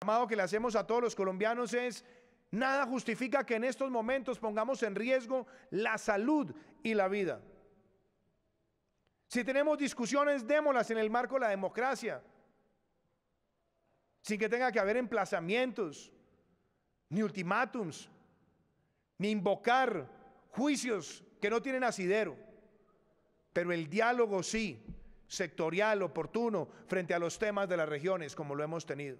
llamado que le hacemos a todos los colombianos es, nada justifica que en estos momentos pongamos en riesgo la salud y la vida. Si tenemos discusiones, démolas en el marco de la democracia, sin que tenga que haber emplazamientos, ni ultimátums, ni invocar juicios que no tienen asidero. Pero el diálogo sí, sectorial, oportuno, frente a los temas de las regiones, como lo hemos tenido.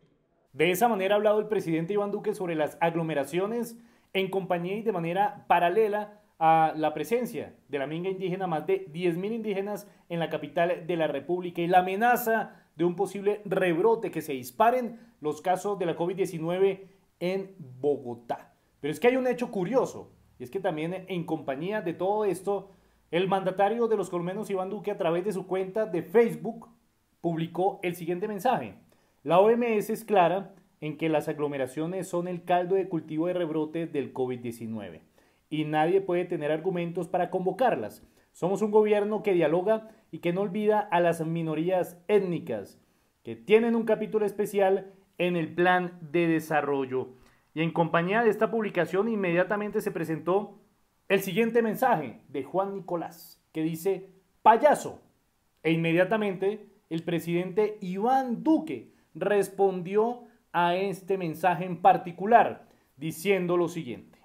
De esa manera ha hablado el presidente Iván Duque sobre las aglomeraciones en compañía y de manera paralela a la presencia de la minga indígena, más de 10.000 indígenas en la capital de la República y la amenaza de un posible rebrote, que se disparen los casos de la COVID-19 en Bogotá. Pero es que hay un hecho curioso, y es que también en compañía de todo esto, el mandatario de los colmenos Iván Duque a través de su cuenta de Facebook publicó el siguiente mensaje. La OMS es clara en que las aglomeraciones son el caldo de cultivo de rebrote del COVID-19 y nadie puede tener argumentos para convocarlas. Somos un gobierno que dialoga y que no olvida a las minorías étnicas, que tienen un capítulo especial en el plan de desarrollo. Y en compañía de esta publicación inmediatamente se presentó el siguiente mensaje de Juan Nicolás, que dice, payaso. E inmediatamente el presidente Iván Duque respondió a este mensaje en particular, diciendo lo siguiente.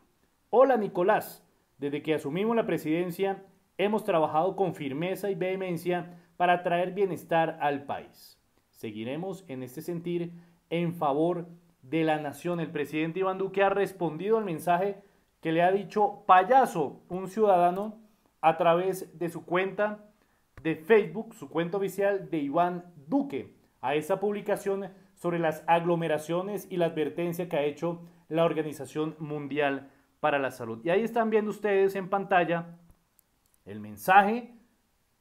Hola Nicolás, desde que asumimos la presidencia hemos trabajado con firmeza y vehemencia para traer bienestar al país. Seguiremos en este sentir en favor de la nación. El presidente Iván Duque ha respondido al mensaje que le ha dicho payaso un ciudadano a través de su cuenta de Facebook, su cuenta oficial de Iván Duque a esa publicación sobre las aglomeraciones y la advertencia que ha hecho la Organización Mundial para la Salud. Y ahí están viendo ustedes en pantalla el mensaje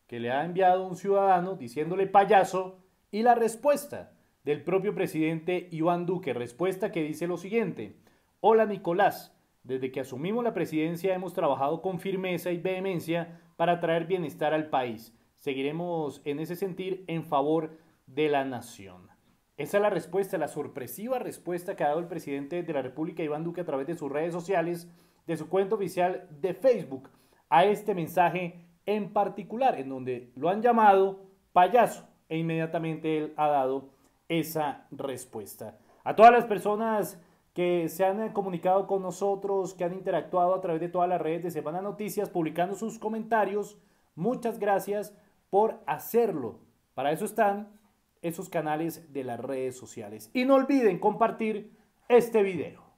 que le ha enviado un ciudadano diciéndole payaso y la respuesta del propio presidente Iván Duque, respuesta que dice lo siguiente, hola Nicolás, desde que asumimos la presidencia hemos trabajado con firmeza y vehemencia para traer bienestar al país. Seguiremos en ese sentir en favor de de la nación. Esa es la respuesta, la sorpresiva respuesta que ha dado el presidente de la República, Iván Duque, a través de sus redes sociales, de su cuenta oficial de Facebook, a este mensaje en particular, en donde lo han llamado payaso, e inmediatamente él ha dado esa respuesta. A todas las personas que se han eh, comunicado con nosotros, que han interactuado a través de todas las redes de Semana Noticias, publicando sus comentarios, muchas gracias por hacerlo. Para eso están esos canales de las redes sociales. Y no olviden compartir este video.